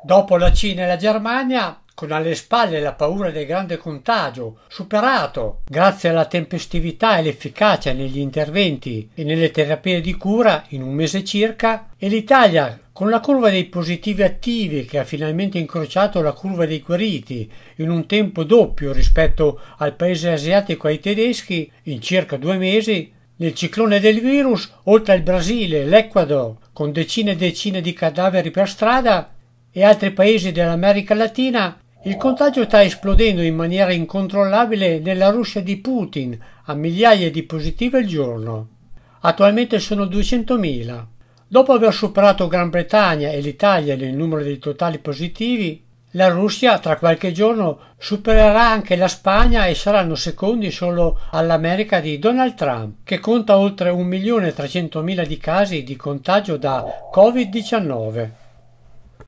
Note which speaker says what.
Speaker 1: Dopo la Cina e la Germania, con alle spalle la paura del grande contagio, superato grazie alla tempestività e l'efficacia negli interventi e nelle terapie di cura in un mese circa, e l'Italia con la curva dei positivi attivi che ha finalmente incrociato la curva dei guariti in un tempo doppio rispetto al paese asiatico e ai tedeschi, in circa due mesi, nel ciclone del virus, oltre al Brasile, l'Ecuador, con decine e decine di cadaveri per strada, e altri paesi dell'America Latina, il contagio sta esplodendo in maniera incontrollabile nella Russia di Putin a migliaia di positive al giorno. Attualmente sono 200.000. Dopo aver superato Gran Bretagna e l'Italia nel numero dei totali positivi, la Russia tra qualche giorno supererà anche la Spagna e saranno secondi solo all'America di Donald Trump, che conta oltre 1.300.000 di casi di contagio da Covid-19.